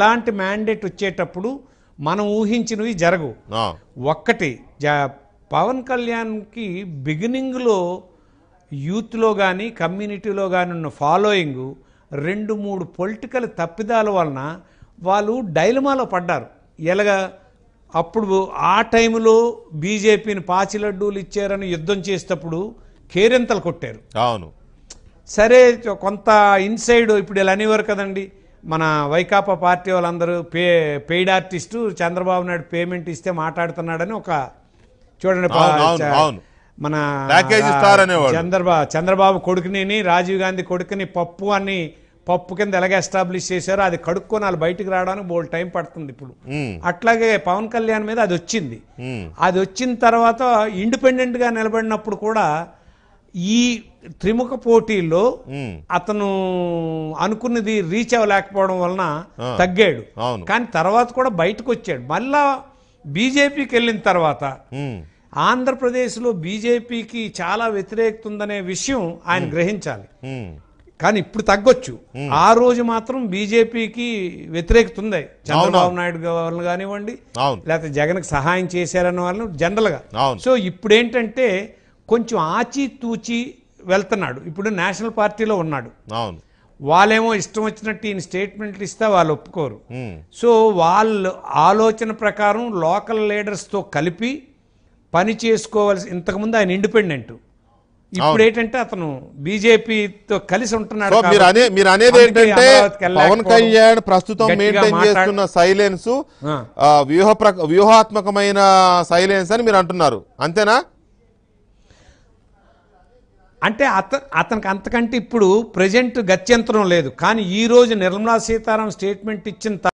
ఇలాంటి మ్యాండేట్ వచ్చేటప్పుడు మనం ఊహించినవి జరగవు ఒక్కటి పవన్ కళ్యాణ్కి బిగినింగ్లో యూత్లో కానీ కమ్యూనిటీలో కానీ ఉన్న ఫాలోయింగ్ రెండు మూడు పొలిటికల్ తప్పిదాల వలన వాళ్ళు డైలమాలో పడ్డారు ఎలాగా అప్పుడు ఆ టైంలో బీజేపీని పాచిలడ్డూలు ఇచ్చారని యుద్ధం చేసేటప్పుడు కేరింతలు కొట్టారు అవును సరే కొంత ఇన్సైడ్ ఇప్పుడు ఇలా అనేవారు కదండి మన వైకాపా పార్టీ వాళ్ళందరూ pay paid artist Chandrababu Naidu payment ఇస్తే మాట్లాడుతున్నాడని ఒక చూడండి మన చంద్రబాబు చంద్రబాబు కొడుకుని రాజీవ్ గాంధీ కొడుకుని పప్పు అని పప్పు కింద ఎలాగ ఎస్టాబ్లిష్ చేశారు అది కడుక్కొని వాళ్ళు బయటకు రావడానికి బోల్ టైం పడుతుంది ఇప్పుడు అట్లాగే పవన్ కళ్యాణ్ మీద అది వచ్చింది అది వచ్చిన తర్వాత ఇండిపెండెంట్ గా నిలబడినప్పుడు కూడా ఈ త్రిముఖ పోటీల్లో అతను అనుకున్నది రీచ్ అవ్వలేకపోవడం వలన తగ్గాడు కానీ తర్వాత కూడా బయటకు వచ్చాడు మళ్ళా బీజేపీకి వెళ్ళిన తర్వాత ఆంధ్రప్రదేశ్లో బీజేపీకి చాలా వ్యతిరేకత ఉందనే విషయం ఆయన గ్రహించాలి కానీ ఇప్పుడు తగ్గొచ్చు ఆ రోజు మాత్రం బీజేపీకి వ్యతిరేకత ఉంది చంద్రబాబు నాయుడు గారిని కానివ్వండి లేకపోతే జగన్కి సహాయం చేశారన్న వాళ్ళని జనరల్గా సో ఇప్పుడు ఏంటంటే కొంచెం ఆచితూచి వెళ్తున్నాడు ఇప్పుడు నేషనల్ పార్టీలో ఉన్నాడు అవును వాళ్ళేమో ఇష్టం వచ్చినట్టు ఈయన స్టేట్మెంట్లు ఇస్తే వాళ్ళు ఒప్పుకోరు సో వాళ్ళు ఆలోచన ప్రకారం లోకల్ లీడర్స్తో కలిపి పని చేసుకోవాల్సి ఇంతకుముందు ఆయన ఇండిపెండెంట్ ఇప్పుడు ఏంటంటే అతను బీజేపీతో కలిసి ఉంటున్నాడు మీరు అనేది ఏంటంటే పవన్ కళ్యాణ్ ప్రస్తుతం మెయింటైన్ చేస్తున్న సైలెన్స్ వ్యూహ వ్యూహాత్మకమైన సైలెన్స్ అని మీరు అంటున్నారు అంతేనా అంటే అత అతనికి అంతకంటే ఇప్పుడు ప్రజెంట్ గత్యంతరం లేదు కానీ ఈరోజు నిర్మలా సీతారామన్ స్టేట్మెంట్ ఇచ్చిన